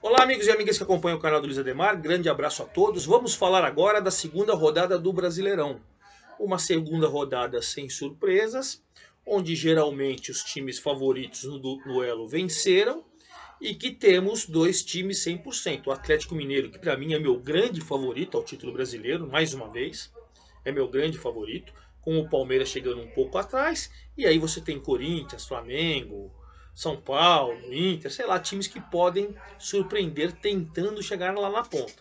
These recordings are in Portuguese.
Olá, amigos e amigas que acompanham o canal do Luiz Ademar, grande abraço a todos. Vamos falar agora da segunda rodada do Brasileirão. Uma segunda rodada sem surpresas, onde geralmente os times favoritos no duelo venceram e que temos dois times 100%. O Atlético Mineiro, que para mim é meu grande favorito ao título brasileiro, mais uma vez, é meu grande favorito, com o Palmeiras chegando um pouco atrás, e aí você tem Corinthians, Flamengo, são Paulo, Inter, sei lá, times que podem surpreender tentando chegar lá na ponta.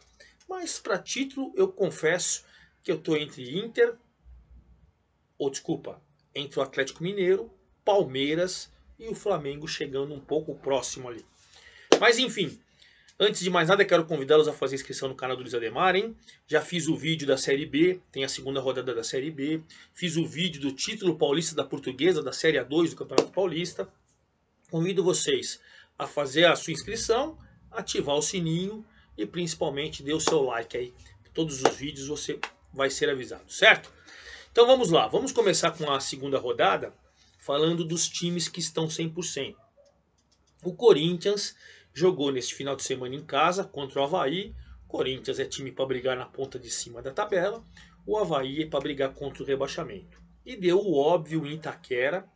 Mas para título, eu confesso que eu estou entre Inter, ou desculpa, entre o Atlético Mineiro, Palmeiras e o Flamengo chegando um pouco próximo ali. Mas enfim, Antes de mais nada, quero convidá-los a fazer inscrição no canal do Luiz Ademar, hein? Já fiz o vídeo da Série B, tem a segunda rodada da Série B. Fiz o vídeo do título paulista da portuguesa, da Série A2 do Campeonato Paulista. Convido vocês a fazer a sua inscrição, ativar o sininho e principalmente dê o seu like aí. Todos os vídeos você vai ser avisado, certo? Então vamos lá, vamos começar com a segunda rodada falando dos times que estão 100%. O Corinthians jogou neste final de semana em casa contra o Havaí. O Corinthians é time para brigar na ponta de cima da tabela. O Havaí é para brigar contra o rebaixamento. E deu o óbvio em Itaquera.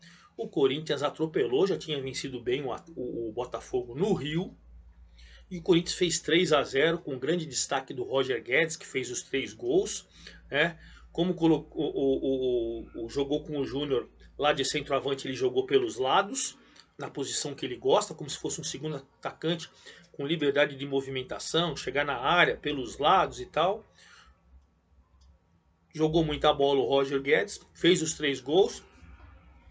O Corinthians atropelou, já tinha vencido bem o, o, o Botafogo no Rio. E o Corinthians fez 3 a 0 com grande destaque do Roger Guedes, que fez os três gols. Né? Como colocou, o, jogou com o Júnior lá de centroavante, ele jogou pelos lados, na posição que ele gosta, como se fosse um segundo atacante, com liberdade de movimentação, chegar na área, pelos lados e tal. Jogou muita bola o Roger Guedes, fez os três gols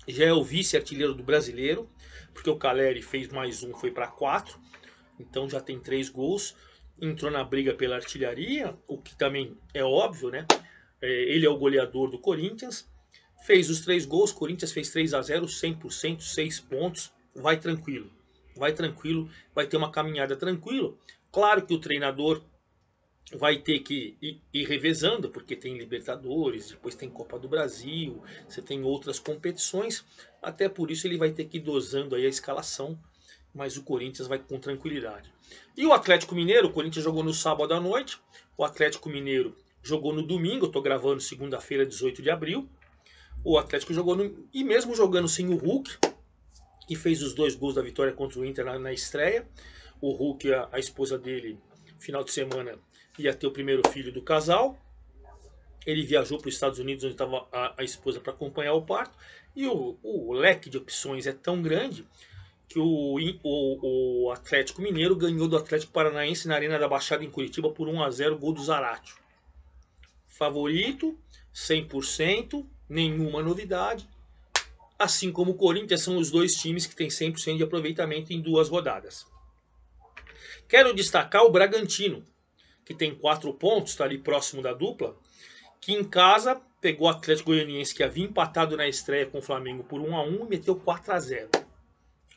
já é o vice-artilheiro do brasileiro, porque o Caleri fez mais um, foi para quatro, então já tem três gols. Entrou na briga pela artilharia, o que também é óbvio, né? É, ele é o goleador do Corinthians, fez os três gols, Corinthians fez 3 a 0 100%, seis pontos, vai tranquilo, vai tranquilo, vai ter uma caminhada tranquilo. Claro que o treinador vai ter que ir, ir, revezando, porque tem Libertadores, depois tem Copa do Brasil, você tem outras competições, até por isso ele vai ter que ir dosando aí a escalação, mas o Corinthians vai com tranquilidade. E o Atlético Mineiro, o Corinthians jogou no sábado à noite, o Atlético Mineiro jogou no domingo, estou gravando segunda-feira, 18 de abril, o Atlético jogou no, e mesmo jogando sem o Hulk, que fez os dois gols da vitória contra o Inter na, na estreia, o Hulk, a, a esposa dele, final de semana ia ter o primeiro filho do casal. Ele viajou para os Estados Unidos, onde estava a, a, esposa, para acompanhar o parto. E o, o, leque de opções é tão grande que o, o, o, Atlético Mineiro ganhou do Atlético Paranaense na Arena da Baixada, em Curitiba, por 1 a 0 gol do Zaratio. Favorito, 100%, nenhuma novidade. Assim como o Corinthians, são os dois times que têm 100% de aproveitamento em duas rodadas. Quero destacar o Bragantino, que tem quatro pontos, está ali próximo da dupla, que em casa pegou o Atlético Goianiense, que havia empatado na estreia com o Flamengo por 1 a 1 e meteu 4 a 0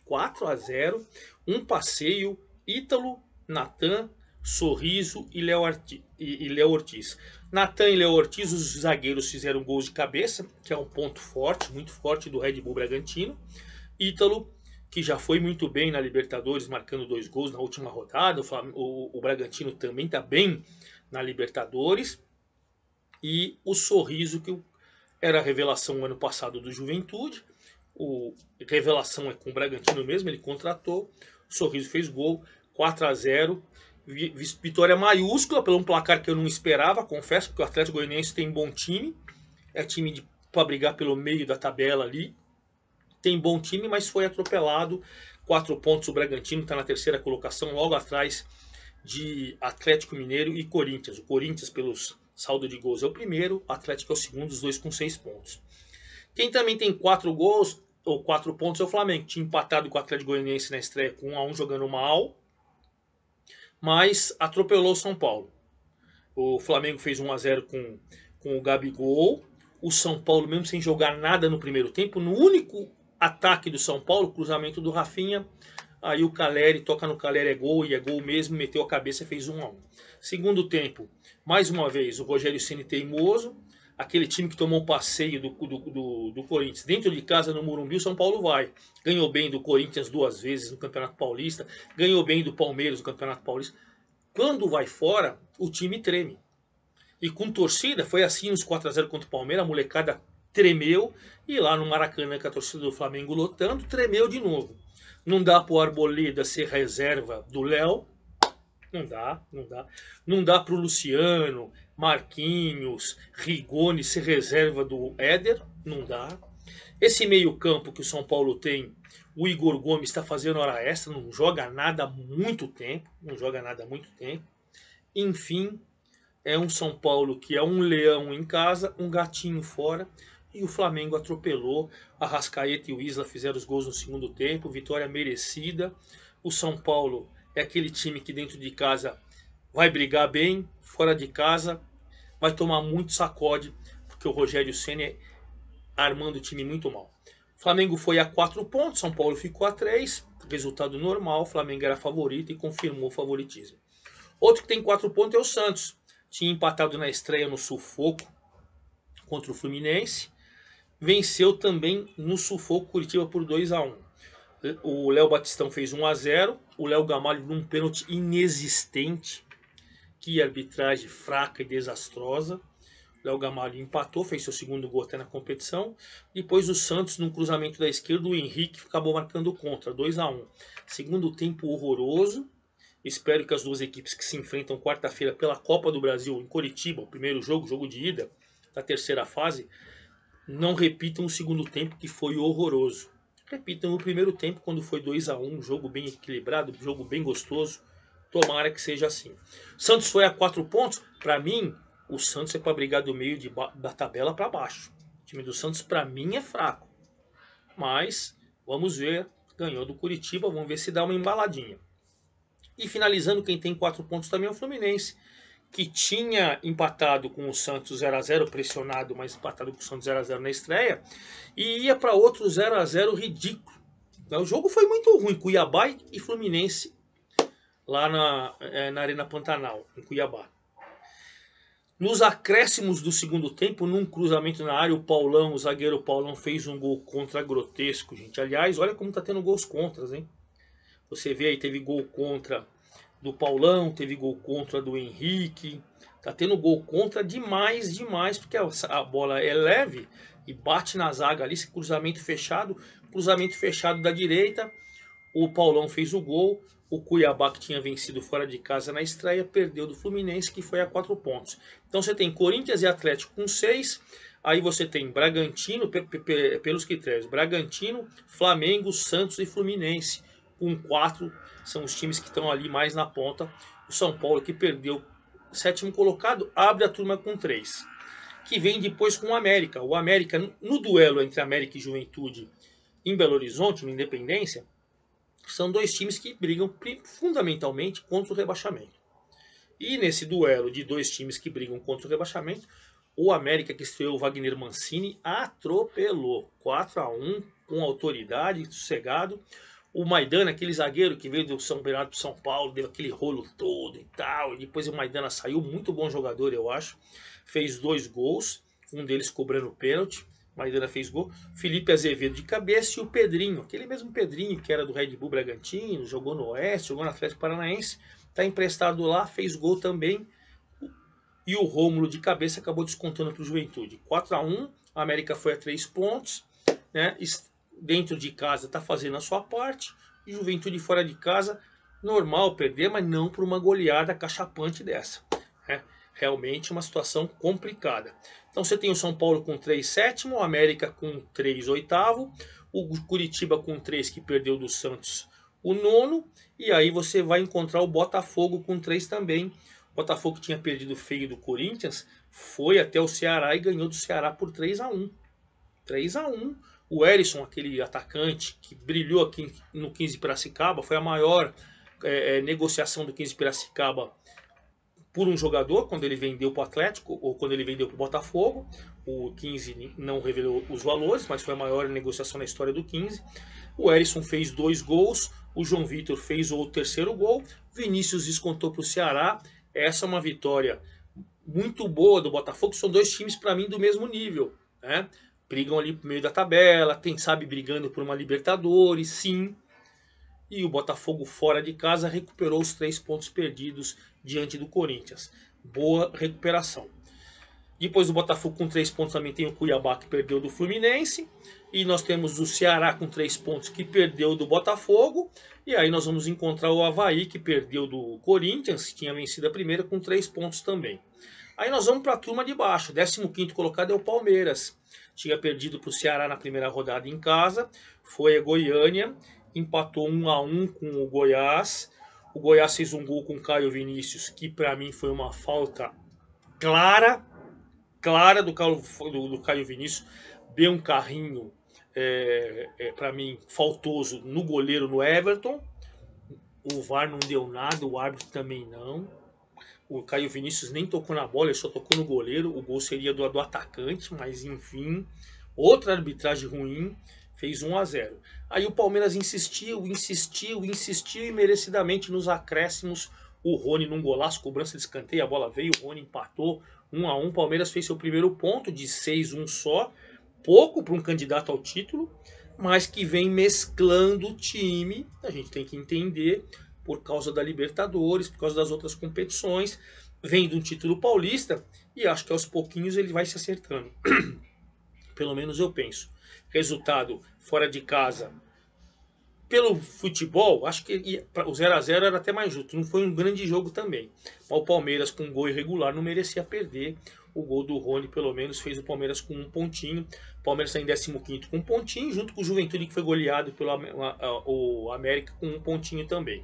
4 a 0 um passeio, Ítalo, Natan, Sorriso e Léo, e Léo Ortiz. Natan e Léo Ortiz, os zagueiros fizeram gols de cabeça, que é um ponto forte, muito forte do Red Bull Bragantino. Ítalo que já foi muito bem na Libertadores, marcando dois gols na última rodada. O, o, o Bragantino também está bem na Libertadores. E o sorriso que era a revelação ano passado do Juventude. O revelação é com o Bragantino mesmo, ele contratou. O sorriso fez gol, 4 a 0 vitória maiúscula pelo um placar que eu não esperava, confesso, porque o Atlético Goianiense tem um bom time, é time para brigar pelo meio da tabela ali, tem bom time, mas foi atropelado. Quatro pontos o Bragantino, está na terceira colocação, logo atrás de Atlético Mineiro e Corinthians. O Corinthians, pelos saldo de gols, é o primeiro, o Atlético é o segundo, os dois com seis pontos. Quem também tem quatro gols ou quatro pontos é o Flamengo. Tinha empatado com o Atlético Goianiense na estreia com 1 a 1 jogando mal, mas atropelou o São Paulo. O Flamengo fez 1 a 0 com, com o Gabigol. O São Paulo, mesmo sem jogar nada no primeiro tempo, no único ataque do São Paulo, cruzamento do Rafinha. Aí o Caleri toca no Caleri, é gol, e é gol mesmo, meteu a cabeça, fez 1 um a 1 um. Segundo tempo, mais uma vez, o Rogério Ceni teimoso, aquele time que tomou um passeio do, do, do, do, Corinthians. Dentro de casa, no Morumbi, o São Paulo vai. Ganhou bem do Corinthians duas vezes no Campeonato Paulista, ganhou bem do Palmeiras no Campeonato Paulista. Quando vai fora, o time treme. E com torcida, foi assim nos 4 a 0 contra o Palmeiras, a molecada tremeu, e lá no Maracanã, com a torcida do Flamengo lotando, tremeu de novo. Não dá para o Arboleda ser reserva do Léo, não dá, não dá. Não dá para o Luciano, Marquinhos, Rigoni ser reserva do Éder, não dá. Esse meio-campo que o São Paulo tem, o Igor Gomes está fazendo hora extra, não joga nada há muito tempo, não joga nada há muito tempo. Enfim, é um São Paulo que é um leão em casa, um gatinho fora e o Flamengo atropelou. A Rascaeta e o Isla fizeram os gols no segundo tempo, vitória merecida. O São Paulo é aquele time que dentro de casa vai brigar bem, fora de casa vai tomar muito sacode, porque o Rogério Senna é armando o time muito mal. O Flamengo foi a quatro pontos, São Paulo ficou a três, resultado normal, o Flamengo era favorito e confirmou o favoritismo. Outro que tem quatro pontos é o Santos. Tinha empatado na estreia no sufoco contra o Fluminense venceu também no sufoco Curitiba por 2 a 1 O Léo Batistão fez 1 a 0 o Léo Gamalho num pênalti inexistente, que arbitragem fraca e desastrosa. Léo Gamalho empatou, fez seu segundo gol até na competição. Depois o Santos, num cruzamento da esquerda, o Henrique acabou marcando contra, 2 a 1 Segundo tempo horroroso. Espero que as duas equipes que se enfrentam quarta-feira pela Copa do Brasil em Curitiba, o primeiro jogo, jogo de ida da terceira fase, não repitam o segundo tempo, que foi horroroso. Repitam o primeiro tempo, quando foi 2 a 1 um jogo bem equilibrado, jogo bem gostoso. Tomara que seja assim. Santos foi a quatro pontos. Para mim, o Santos é para brigar do meio de da tabela para baixo. O time do Santos, para mim, é fraco. Mas vamos ver. Ganhou do Curitiba, vamos ver se dá uma embaladinha. E finalizando, quem tem quatro pontos também é o Fluminense que tinha empatado com o Santos 0 a 0 pressionado, mas empatado com o Santos 0 a 0 na estreia, e ia para outro 0 a 0 ridículo. Então, o jogo foi muito ruim, Cuiabá e Fluminense, lá na, é, na Arena Pantanal, em Cuiabá. Nos acréscimos do segundo tempo, num cruzamento na área, o Paulão, o zagueiro Paulão, fez um gol contra grotesco, gente. Aliás, olha como tá tendo gols contras, hein? Você vê aí, teve gol contra do Paulão, teve gol contra do Henrique. Tá tendo gol contra demais, demais, porque a bola é leve e bate na zaga ali, cruzamento fechado, cruzamento fechado da direita. O Paulão fez o gol, o Cuiabá que tinha vencido fora de casa na estreia perdeu do Fluminense que foi a quatro pontos. Então você tem Corinthians e Atlético com seis, aí você tem Bragantino pelos critérios, Bragantino, Flamengo, Santos e Fluminense com 4 são os times que estão ali mais na ponta. O São Paulo que perdeu sétimo colocado abre a turma com 3. Que vem depois com o América. O América, no duelo entre América e Juventude em Belo Horizonte, no Independência, são dois times que brigam fundamentalmente contra o rebaixamento. E nesse duelo de dois times que brigam contra o rebaixamento, o América que estreou o Wagner Mancini atropelou 4 a 1 com autoridade, sossegado o Maidana, aquele zagueiro que veio do São Bernardo para São Paulo, deu aquele rolo todo e tal. E depois o Maidana saiu, muito bom jogador, eu acho. Fez dois gols, um deles cobrando pênalti. Maidana fez gol. Felipe Azevedo de cabeça e o Pedrinho, aquele mesmo Pedrinho que era do Red Bull Bragantino, jogou no Oeste, jogou no Atlético Paranaense, está emprestado lá, fez gol também. E o Rômulo de cabeça acabou descontando para o Juventude. 4 a 1 a América foi a 3 pontos, né? dentro de casa está fazendo a sua parte, e Juventude fora de casa, normal perder, mas não por uma goleada cachapante dessa. Né? Realmente uma situação complicada. Então você tem o São Paulo com 3 sétimo, o América com 3 oitavo, o Curitiba com 3 que perdeu do Santos o nono, e aí você vai encontrar o Botafogo com 3 também. O Botafogo tinha perdido feio do Corinthians, foi até o Ceará e ganhou do Ceará por 3 a 1 3 a 1 O Ellison, aquele atacante que brilhou aqui no 15 Piracicaba, foi a maior é, é negociação do 15 Piracicaba por um jogador, quando ele vendeu para o Atlético ou quando ele vendeu para o Botafogo. O 15 não revelou os valores, mas foi a maior negociação na história do 15. O Ellison fez dois gols, o João Vitor fez o terceiro gol, Vinícius descontou para o Ceará. Essa é uma vitória muito boa do Botafogo, são dois times para mim do mesmo nível. Né? brigam ali pro meio da tabela, quem sabe brigando por uma Libertadores, sim. E o Botafogo fora de casa recuperou os três pontos perdidos diante do Corinthians. Boa recuperação. Depois do Botafogo com três pontos também tem o Cuiabá que perdeu do Fluminense. E nós temos o Ceará com três pontos que perdeu do Botafogo. E aí nós vamos encontrar o Havaí que perdeu do Corinthians, que tinha vencido a primeira, com três pontos também. Aí nós vamos para a turma de baixo. 15 colocado é o Palmeiras. Tinha perdido para o Ceará na primeira rodada em casa. Foi a Goiânia. Empatou 1 a 1 com o Goiás. O Goiás fez um gol com o Caio Vinícius, que para mim foi uma falta clara. Clara do Caio, do, do Caio Vinícius. Deu um carrinho, é, é, para mim, faltoso no goleiro, no Everton. O VAR não deu nada, o árbitro também não o Caio Vinícius nem tocou na bola, ele só tocou no goleiro. O gol seria do, do atacante, mas enfim, outra arbitragem ruim, fez 1 a 0. Aí o Palmeiras insistiu, insistiu, insistiu e merecidamente nos acréscimos o Rony num golaço, cobrança de escanteio, a bola veio, o Rony empatou 1 a 1. Palmeiras fez seu primeiro ponto de 6 1 só, pouco para um candidato ao título, mas que vem mesclando o time. A gente tem que entender por causa da Libertadores, por causa das outras competições, vem de um título paulista e acho que aos pouquinhos ele vai se acertando. Pelo menos eu penso. Resultado fora de casa. Pelo futebol, acho que o 0 a 0 era até mais justo. Não foi um grande jogo também. Mas o Palmeiras, com um gol irregular, não merecia perder. O gol do Rony, pelo menos, fez o Palmeiras com um pontinho. O Palmeiras está em 15 com um pontinho, junto com o Juventude, que foi goleado pelo o América com um pontinho também.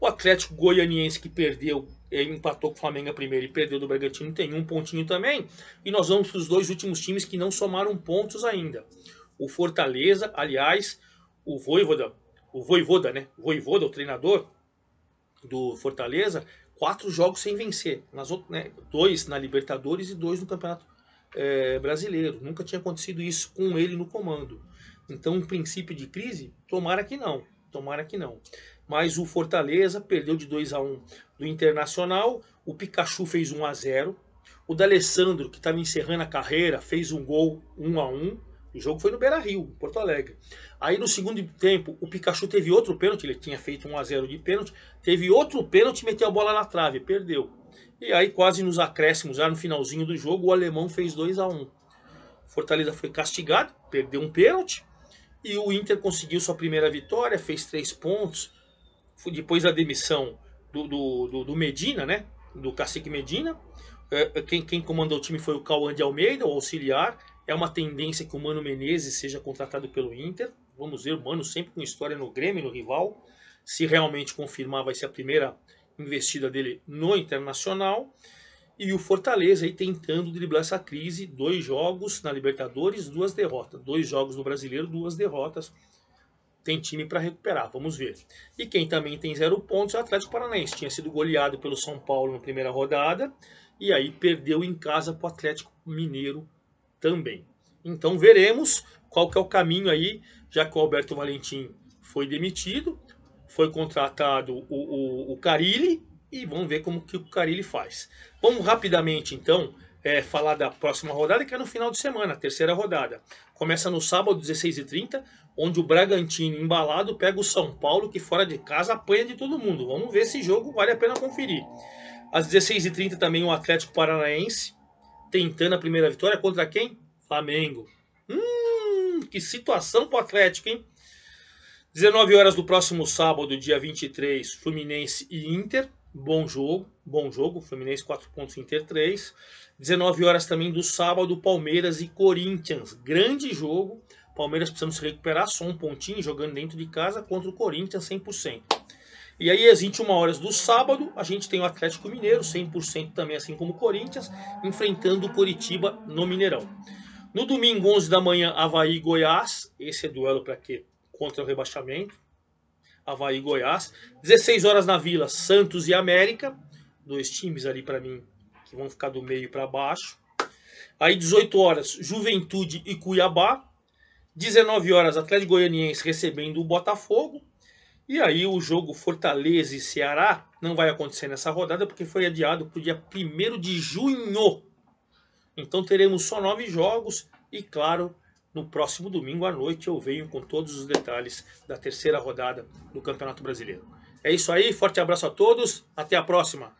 O Atlético Goianiense que perdeu, eh, empatou com o Flamengo primeiro e perdeu do Bragantino, tem um pontinho também. E nós vamos para os dois últimos times que não somaram pontos ainda. O Fortaleza, aliás, o Voivoda, o Voivoda, né? O Voivoda, o treinador do Fortaleza, quatro jogos sem vencer. Nas outras, né? Dois na Libertadores e dois no Campeonato é, Brasileiro. Nunca tinha acontecido isso com ele no comando. Então, um princípio de crise, tomara que não. Tomara que não. Mas o Fortaleza perdeu de 2 a 1 do Internacional. O Pikachu fez 1 a 0. O D'Alessandro, que estava encerrando a carreira, fez um gol 1 a 1. O jogo foi no Beira Rio, Porto Alegre. Aí no segundo tempo, o Pikachu teve outro pênalti, ele tinha feito 1 a 0 de pênalti, teve outro pênalti, e meteu a bola na trave, perdeu. E aí quase nos acréscimos, já no finalzinho do jogo, o alemão fez 2 a 1. Fortaleza foi castigado, perdeu um pênalti, e o Inter conseguiu sua primeira vitória, fez três pontos. Depois da demissão do, do, do, do Medina, né? Do cacique Medina. É, é, quem, quem comandou o time foi o Cauã de Almeida, o auxiliar. É uma tendência que o Mano Menezes seja contratado pelo Inter. Vamos ver o Mano sempre com história no Grêmio, no rival. Se realmente confirmar, vai ser a primeira investida dele no Internacional. E o Fortaleza aí tentando driblar essa crise, dois jogos na Libertadores, duas derrotas, dois jogos no Brasileiro, duas derrotas. Tem time para recuperar, vamos ver. E quem também tem zero pontos é o Atlético Paranaense. Tinha sido goleado pelo São Paulo na primeira rodada e aí perdeu em casa para o Atlético Mineiro também. Então veremos qual que é o caminho aí, já que o Alberto Valentim foi demitido, foi contratado o, o, o Carilli, e vamos ver como que o Carilli faz. Vamos rapidamente então é, falar da próxima rodada, que é no final de semana, terceira rodada. Começa no sábado, 16h30, onde o Bragantino, embalado, pega o São Paulo, que fora de casa apanha de todo mundo. Vamos ver se jogo, vale a pena conferir. Às 16h30 também o Atlético Paranaense, tentando a primeira vitória contra quem? Flamengo. Hum, que situação pro Atlético, hein? 19 horas do próximo sábado, dia 23, Fluminense e Inter. Bom jogo, bom jogo. Fluminense 4 pontos, Inter 3. 19 horas também do sábado, Palmeiras e Corinthians. Grande jogo. Palmeiras precisando se recuperar, só um pontinho jogando dentro de casa contra o Corinthians 100%. E aí, às 21 horas do sábado, a gente tem o Atlético Mineiro, 100% também, assim como o Corinthians, enfrentando o Coritiba no Mineirão. No domingo, 11 da manhã, Havaí e Goiás. Esse é duelo para quê? Contra o rebaixamento. Havaí e Goiás. 16 horas na Vila, Santos e América. Dois times ali para mim que vão ficar do meio para baixo. Aí 18 horas, Juventude e Cuiabá. 19 horas, Atlético Goianiense recebendo o Botafogo. E aí o jogo Fortaleza e Ceará não vai acontecer nessa rodada porque foi adiado para o dia 1 de junho. Então teremos só nove jogos e, claro, no próximo domingo à noite eu venho com todos os detalhes da terceira rodada do Campeonato Brasileiro. É isso aí, forte abraço a todos, até a próxima!